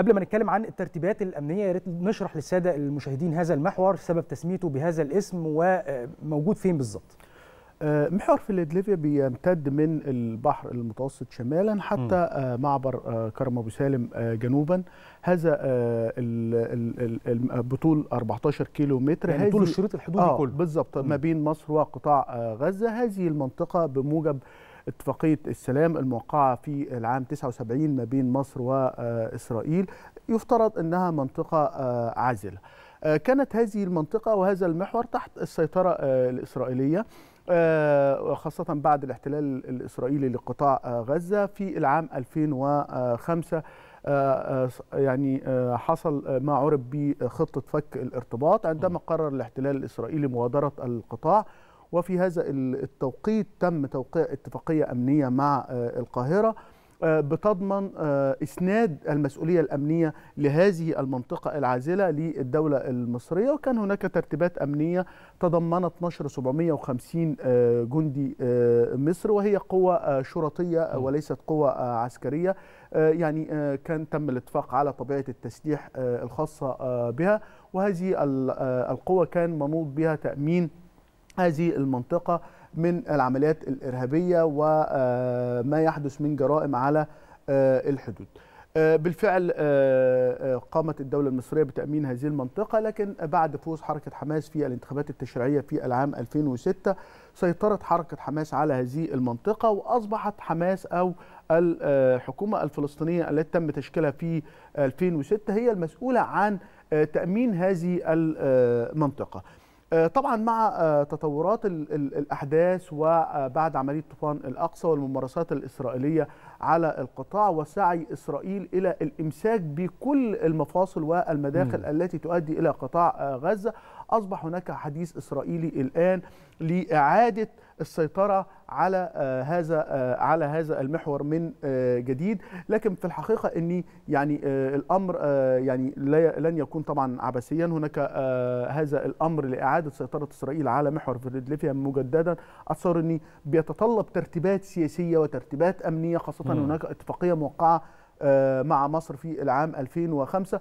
قبل ما نتكلم عن الترتيبات الامنيه يا ريت نشرح للساده المشاهدين هذا المحور سبب تسميته بهذا الاسم وموجود فين بالظبط آه، محور فيلادلفيا بيمتد من البحر المتوسط شمالا حتى م. آه، معبر آه، كرم ابو سالم جنوبا هذا بطول 14 كيلو متر يعني طول الشريط الحدودي آه كله بالظبط ما بين مصر وقطاع غزه هذه المنطقه بموجب اتفاقية السلام الموقعة في العام 79 ما بين مصر وإسرائيل يفترض أنها منطقة آه، عازلة آه، كانت هذه المنطقة وهذا المحور تحت السيطرة آه، الإسرائيلية خاصة بعد الاحتلال الإسرائيلي لقطاع غزة في العام 2005 يعني حصل ما عرف بخطة فك الارتباط عندما قرر الاحتلال الإسرائيلي مغادرة القطاع وفي هذا التوقيت تم توقيع اتفاقية أمنية مع آه، القاهرة آه، بتضمن آه، اسناد المسؤوليه الامنيه لهذه المنطقه العازله للدوله المصريه وكان هناك ترتيبات امنيه تضمنت نشر 750 جندي مصر وهي قوه شرطيه وليست قوه عسكريه يعني كان تم الاتفاق على طبيعه التسليح الخاصه بها وهذه القوه كان منوط بها تامين هذه المنطقة من العمليات الإرهابية وما آه، يحدث من جرائم على آه، الحدود آه، بالفعل قامت الدولة المصرية بتأمين هذه المنطقة لكن بعد فوز حركة حماس في الانتخابات التشريعية في العام 2006 سيطرت حركة حماس على هذه المنطقة وأصبحت حماس أو الحكومة الفلسطينية التي تم تشكيلها في 2006 هي المسؤولة عن تأمين هذه المنطقة آه، طبعا مع آه، تطورات الاحداث وبعد عمليه طوفان الاقصى والممارسات الاسرائيليه على القطاع وسعي اسرائيل الى الامساك بكل المفاصل والمداخل م. التي تؤدي الى قطاع آه، غزه أصبح هناك حديث إسرائيلي الآن لإعادة السيطرة على آه، هذا آه، على هذا المحور من آه، جديد لكن في الحقيقة أني يعني الأمر يعني لن يكون طبعا عبثيا هناك هذا الأمر لإعادة سيطرة إسرائيل على محور فيلادلفيا مجددا أتصور أني بيتطلب ترتيبات سياسية وترتيبات أمنية خاصة هناك اتفاقية موقعة مع مصر في العام 2005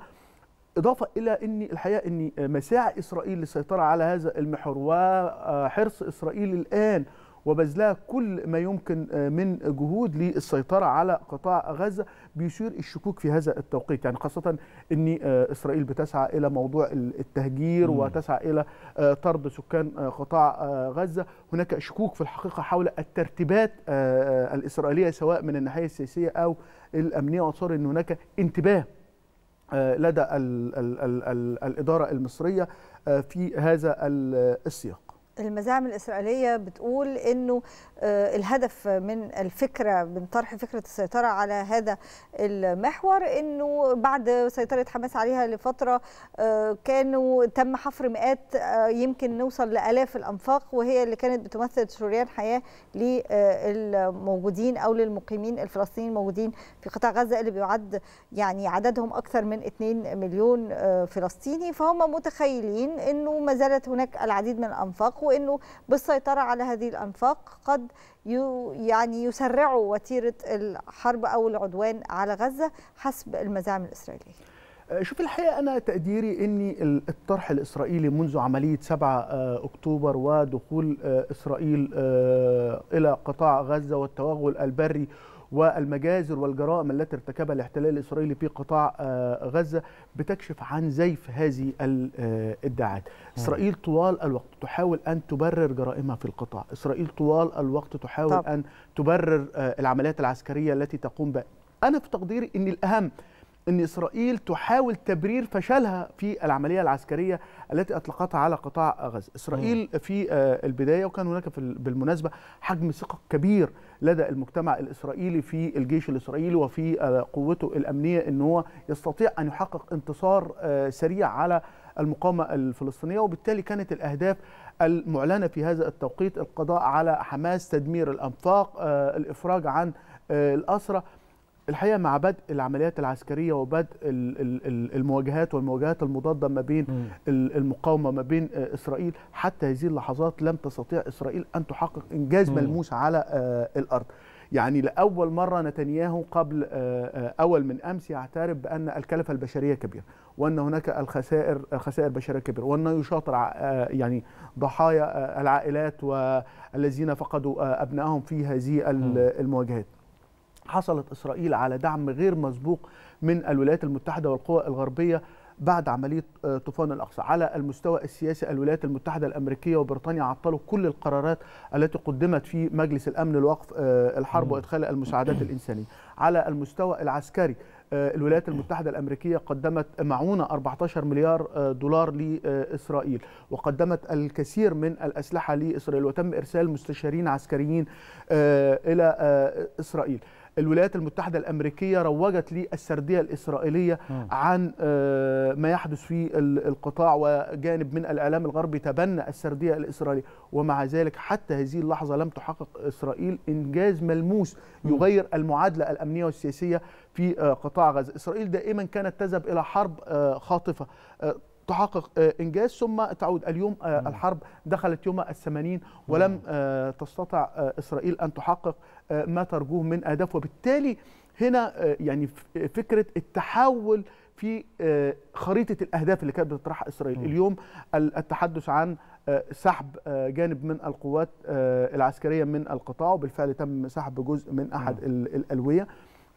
إضافة إلى أن الحقيقة أن مساعي إسرائيل للسيطرة على هذا المحور وحرص إسرائيل الآن وبذلها كل ما يمكن من جهود للسيطرة على قطاع غزة بيشير الشكوك في هذا التوقيت يعني خاصة أن إسرائيل بتسعى إلى موضوع التهجير وتسعى إلى طرد سكان قطاع غزة هناك شكوك في الحقيقة حول الترتيبات الإسرائيلية سواء من الناحية السياسية أو الأمنية وصار أن هناك انتباه آه، لدى الإدارة المصرية آه، في هذا السياق المزاعم الإسرائيلية بتقول أنه آه، الهدف من الفكرة من طرح فكرة السيطرة على هذا المحور أنه بعد سيطرة حماس عليها لفترة آه، كانوا تم حفر مئات آه، يمكن نوصل لألاف الأنفاق وهي اللي كانت بتمثل شريان حياة للموجودين أو للمقيمين الفلسطينيين الموجودين في قطاع غزة اللي بيعد يعني عددهم أكثر من 2 مليون فلسطيني فهم متخيلين أنه ما زالت هناك العديد من الأنفاق وانه بالسيطره على هذه الانفاق قد يعني يسرعوا وتيره الحرب او العدوان على غزه حسب المزاعم الاسرائيليه. أه، شوف الحقيقة أنا تقديري أن الطرح الإسرائيلي منذ عملية 7 أه، أكتوبر ودخول أه، إسرائيل إلى قطاع غزة والتوغل البري والمجازر والجرائم التي ارتكبها الاحتلال الإسرائيلي في قطاع آه، غزة بتكشف عن زيف هذه الادعاءات آه، إسرائيل طوال الوقت تحاول أن تبرر جرائمها في القطاع إسرائيل طوال الوقت تحاول طب. أن تبرر آه، العمليات العسكرية التي تقوم بها أنا في تقديري أن الأهم ان اسرائيل تحاول تبرير فشلها في العمليه العسكريه التي اطلقتها على قطاع غزه، اسرائيل في البدايه وكان هناك بالمناسبه حجم ثقه كبير لدى المجتمع الإسرائيلي في الجيش الإسرائيلي وفي آه، قوته الأمنية أن هو يستطيع أن يحقق انتصار آه، سريع على المقاومة الفلسطينية وبالتالي كانت الأهداف المعلنة في هذا التوقيت القضاء على حماس تدمير الأنفاق آه، الإفراج عن الأسرة الحقيقه مع بدء العمليات العسكريه وبدء المواجهات والمواجهات المضاده ما بين المقاومه ما بين آه، اسرائيل حتى هذه اللحظات لم تستطيع اسرائيل ان تحقق انجاز ملموس على آه، الارض. يعني لاول مره نتنياهو قبل آه، اول من امس يعترف بان الكلفه البشريه كبيره وان هناك الخسائر خسائر بشريه كبيره وانه يشاطر يعني ضحايا العائلات والذين فقدوا ابنائهم في هذه المواجهات. حصلت إسرائيل على دعم غير مسبوق من الولايات المتحدة والقوى الغربية بعد عملية آه، طوفان الأقصى على المستوى السياسي الولايات المتحدة الأمريكية وبريطانيا عطلوا كل القرارات التي قدمت في مجلس الأمن لوقف آه، الحرب وإدخال المساعدات الإنسانية على المستوى العسكري آه، الولايات المتحدة الأمريكية قدمت معونة 14 مليار دولار لإسرائيل وقدمت الكثير من الأسلحة لإسرائيل وتم إرسال مستشارين عسكريين إلى إسرائيل الولايات المتحدة الأمريكية روجت للسردية الإسرائيلية عن آه، ما يحدث في القطاع وجانب من الإعلام الغربي تبنى السردية الإسرائيلية ومع ذلك حتى هذه اللحظة لم تحقق إسرائيل إنجاز ملموس يغير المعادلة الأمنية والسياسية في آه، قطاع غزة إسرائيل دائما كانت تذهب إلى حرب آه، خاطفة تحقق آه، انجاز ثم تعود اليوم آه، الحرب دخلت يوم الثمانين ولم آه، تستطع اسرائيل ان تحقق ما ترجوه من اهداف وبالتالي هنا يعني فكره التحول في خريطه الاهداف اللي كانت بتطرحها اسرائيل اليوم التحدث عن سحب جانب من القوات العسكريه من القطاع وبالفعل تم سحب جزء من احد الالويه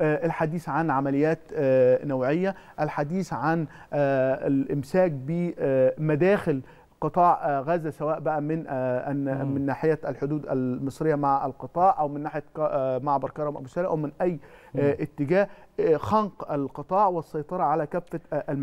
آه، الحديث عن عمليات آه، نوعيه الحديث عن آه، الامساك بمداخل قطاع غزه سواء بقى من أن من ناحيه الحدود المصريه مع القطاع او من ناحيه معبر كرم ابو سالم او من اي اتجاه خنق القطاع والسيطره على كافه المعنى